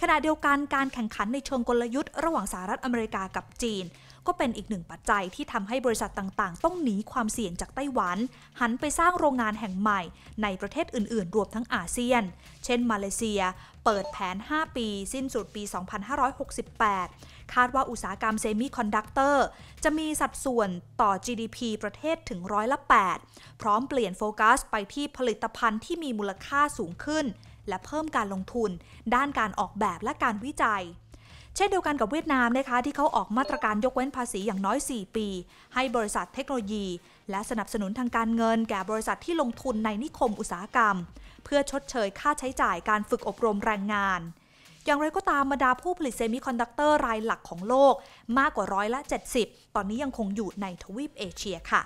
ขณะเดียวกันการแข่งขันในเชิงกลยุทธ์ระหว่างสหรัฐอเมริกากับจีน ก็เป็นอีกหนึ่งปัจจัยที่ทำให้บริษัทต่างๆต้องหนีความเสี่ยงจากไต้หวัน หันไปสร้างโรงงานแห่งใหม่ในประเทศอื่นๆ รวมทั้งอาเซียน เช่นมาเลเซียเปิดแผน 5 ปี สิ้นสุดปี 2568 คาดว่าอุตสาหกรรมเซมิคอนดักเตอร์จะมีสัดส่วนต่อ GDP ประเทศถึงร้อยละ8พร้อมเปลี่ยนโฟกัสไปที่ผลิตภัณฑ์ที่มีมูลค่าสูงขึ้นและเพิ่มการลงทุน ด้านการออกแบบและการวิจัย เช่นเดียวกันกับเวียดนามนะคะ ที่เขาออกมาตรการยกเว้นภาษีอย่างน้อย 4 ปี ให้บริษัทเทคโนโลยี และสนับสนุนทางการเงินแก่บริษัทที่ลงทุนในนิคมอุตสาหกรรม เพื่อชดเชยค่าใช้จ่ายการฝึกอบรมแรงงาน อย่างไรก็ตามบรรดาผู้ผลิตเซมิคอนดักเตอร์รายหลักของโลก มากกว่าร้อยละ 70 ตอนนี้ยังคงอยู่ในทวีปเอเชียค่ะ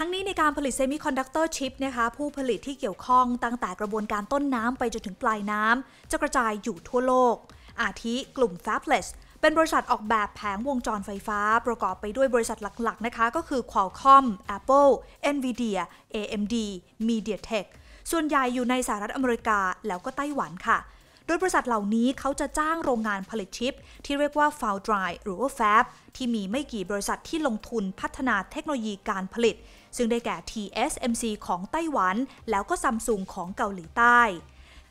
ทั้งนี้ในการผลิตเซมิคอนดักเตอร์ชิปนะคะผู้ผลิตที่เกี่ยวข้อง ตั้งแต่กระบวนการต้นน้ำไปจนถึงปลายน้ำจะกระจายอยู่ทั่วโลก อาทิกลุ่ม Fabless เป็นบริษัทออกแบบแผงวงจรไฟฟ้า ประกอบไปด้วยบริษัทหลักๆนะคะ ก็คือ Qualcomm Apple Nvidia AMD MediaTek ส่วนใหญ่อยู่ในสหรัฐอเมริกาแล้วก็ไต้หวันค่ะโดยบริษัทเหล่านี้เขาจะจ้างโรงงานผลิตชิป ที่เรียกว่า f o u l d r y หรือว่า Fab ที่มีไม่กี่บริษัทที่ลงทุนพัฒนาเทคโนโลยีการผลิต ซึ่งได้แก่ TSMC ของไต้หวัน แล้วก็ซัมซุงของเกาหลีใต้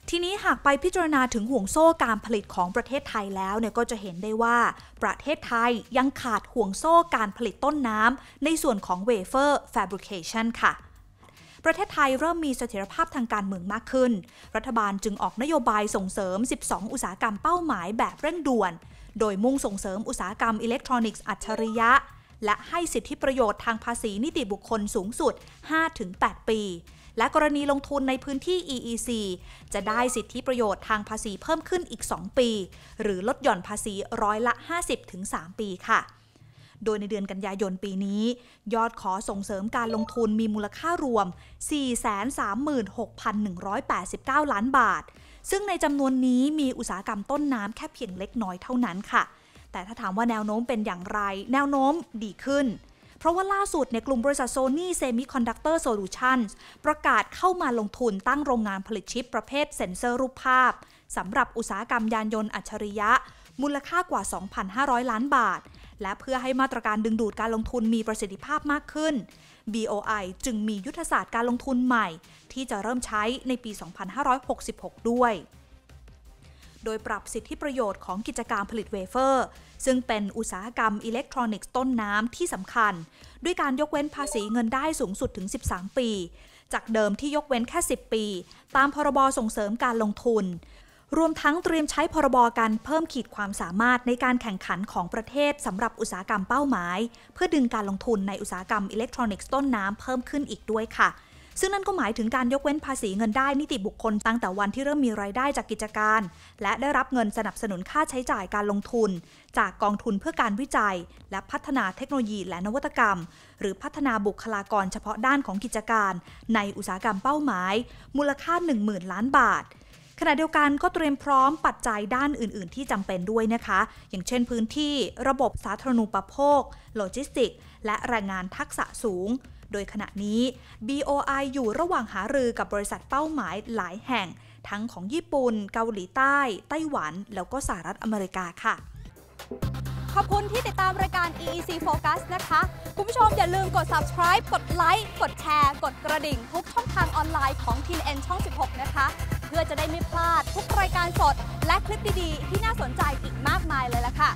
ทีนี้หากไปพิจารณาถึงห่วงโซ่การผลิตของประเทศไทยแล้วเนี่ยก็จะเห็นได้ว่าประเทศไทยยังขาดห่วงโซ่การผลิตต้นน้ำในส่วนของเวเฟอร์แฟบริเคชันค่ะประเทศไทยเริ่มมีเสถียรภาพทางการเมืองมากขึ้น รัฐบาลจึงออกนโยบายส่งเสริม 12 อุตสาหกรรมเป้าหมายแบบเร่งด่วน โดยมุ่งส่งเสริมอุตสาหกรรมอิเล็กทรอนิกส์อัจฉริยะ และให้สิทธิประโยชน์ทางภาษีนิติบุคคลสูงสุด 5-8 ปี และกรณีลงทุนในพื้นที่ EEC จะได้สิทธิประโยชน์ทางภาษีเพิ่มขึ้นอีก 2 ปี หรือลดหย่อนภาษีร้อยละ 50-3 ปี ค่ะโดยในเดือนกันยายนปีนี้ ยอดขอส่งเสริมการลงทุนมีมูลค่ารวม 436,189 ล้านบาท ซึ่งในจำนวนนี้มีอุตสาหกรรมต้นน้ำแค่เพียงเล็กน้อยเท่านั้นค่ะ แต่ถ้าถามว่าแนวโน้มเป็นอย่างไร แนวโน้มดีขึ้น เพราะว่าล่าสุดในกลุ่มบริษัทโซนี่เซมิคอนดักเตอร์โซลูชันประกาศเข้ามาลงทุนตั้งโรงงานผลิตชิปประเภทเซ็นเซอร์รูปภาพสำหรับอุตสาหกรรมยานยนต์อัจฉริยะ มูลค่ากว่า 2,500 ล้านบาทและเพื่อให้มาตรการดึงดูดการลงทุนมีประสิทธิภาพมากขึ้น BOI จึงมียุทธศาสตร์การลงทุนใหม่ ที่จะเริ่มใช้ในปี 2566 ด้วย โดยปรับสิทธิประโยชน์ของกิจการผลิตเวเฟอร์ ซึ่งเป็นอุตสาหกรรมอิเล็กทรอนิกส์ต้นน้ำที่สำคัญ ด้วยการยกเว้นภาษีเงินได้สูงสุดถึง 13 ปี จากเดิมที่ยกเว้นแค่ 10 ปี ตามพรบส่งเสริมการลงทุนรวมทั้งเตรียมใช้พรบการเพิ่มขีดความสามารถในการแข่งขันของประเทศสำหรับอุตสาหกรรมเป้าหมาย เพื่อดึงการลงทุนในอุตสาหกรรมอิเล็กทรอนิกส์ต้นน้ำเพิ่มขึ้นอีกด้วยค่ะ ซึ่งนั่นก็หมายถึงการยกเว้นภาษีเงินได้นิติบุคคลตั้งแต่วันที่เริ่มมีรายได้จากกิจการ และได้รับเงินสนับสนุนค่าใช้จ่ายการลงทุน จากกองทุนเพื่อการวิจัย และพัฒนาเทคโนโลยีและนวัตกรรม หรือพัฒนาบุคลากรเฉพาะด้านของกิจการ ในอุตสาหกรรมเป้าหมาย มูลค่า 10,000 ล้านบาทขณะเดียวกันก็เตรียมพร้อมปัจจัยด้านอื่นๆ ที่จำเป็นด้วยนะคะ อย่างเช่นพื้นที่ระบบสาธารณูปโภค โลจิสติก และแรงงานทักษะสูง โดยขณะนี้ BOI อยู่ระหว่างหารือกับบริษัทเป้าหมายหลายแห่ง ทั้งของญี่ปุ่น เกาหลีใต้ ไต้หวัน แล้วก็สหรัฐอเมริกาค่ะ ขอบคุณที่ติดตามรายการ EEC Focus นะคะ คุณผู้ชมอย่าลืมกด subscribe กดไลค์กดแชร์ กดกระดิ่งทุกช่องทางออนไลน์ของ t N ช่อง 16 นะคะเพื่อจะได้ไม่พลาดทุกรายการสด และคลิปดีๆ ที่น่าสนใจอีกมากมายเลยล่ะค่ะ